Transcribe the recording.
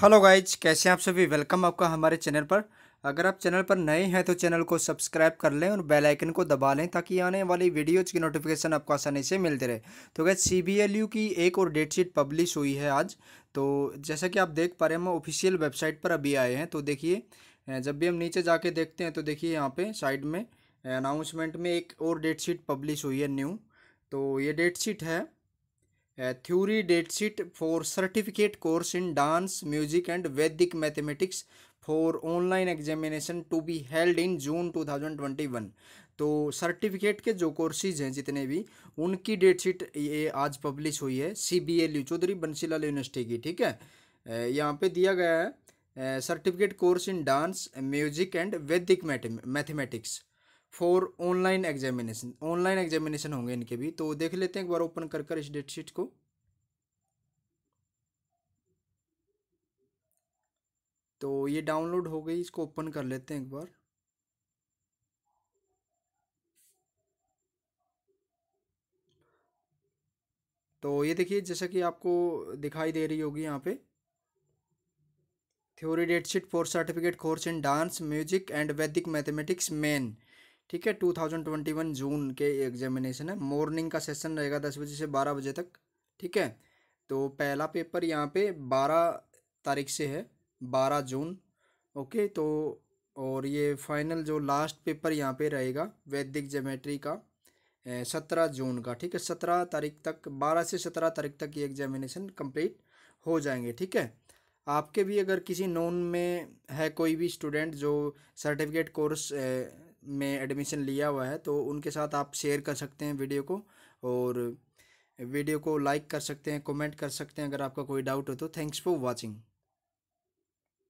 hello guys कैसे हैं आप सभी वेलकम आपका हमारे चैनल पर अगर आप चैनल पर नए हैं तो चैनल को सब्सक्राइब कर लें और बेल आइकन को दबा लें ताकि आने वाली वीडियोज़ की नोटिफिकेशन आपको आसानी से मिलते रहे तो गैस सी की एक और डेट शीट पब्लिश हुई है आज तो जैसा कि आप देख पा रहे हैं हम ऑफिशियल वेबसाइट पर अभी आए हैं तो देखिए जब भी हम नीचे जाके देखते हैं तो देखिए यहाँ पर साइड में अनाउंसमेंट में एक और डेट शीट पब्लिश हुई है न्यू तो ये डेट शीट है theory date sheet for certificate course in dance music and Vedic mathematics for online examination to be held in June 2021 तो सर्टिफिकेट के जो कोर्सेज हैं जितने भी उनकी डेटशीट ये आज पब्लिश हुई है C B L U Chaudhary Bansilal university की ठीक है यहाँ पे दिया गया है certificate course in dance music and Vedic mathematics for online examination online examination होंगे इनके भी तो देख लेते हैं एक बार ओपन कर कर इस डेट शीट को तो ये डाउनलोड हो गई इसको ओपन कर लेते हैं एक बार तो ये देखिए जैसा कि आपको दिखाई दे रही होगी यहाँ पे theory date sheet for certificate course in dance music and Vedic mathematics मेन ठीक है 2021 जून के एग्जामिनेशन है मॉर्निंग का सेशन रहेगा दस बजे से बारह बजे तक ठीक है तो पहला पेपर यहाँ पे बारह तारीख से है बारह जून ओके तो और ये फाइनल जो लास्ट पेपर यहाँ पे रहेगा वैदिक जोमेट्री का सत्रह जून का ठीक है सत्रह तारीख तक बारह से सत्रह तारीख तक ये एग्जामिनेशन कंप्लीट हो जाएंगे ठीक है आपके भी अगर किसी नॉन में है कोई भी स्टूडेंट जो सर्टिफिकेट कोर्स में एडमिशन लिया हुआ है तो उनके साथ आप शेयर कर सकते हैं वीडियो को और वीडियो को लाइक कर सकते हैं कमेंट कर सकते हैं अगर आपका कोई डाउट हो तो थैंक्स फॉर वाचिंग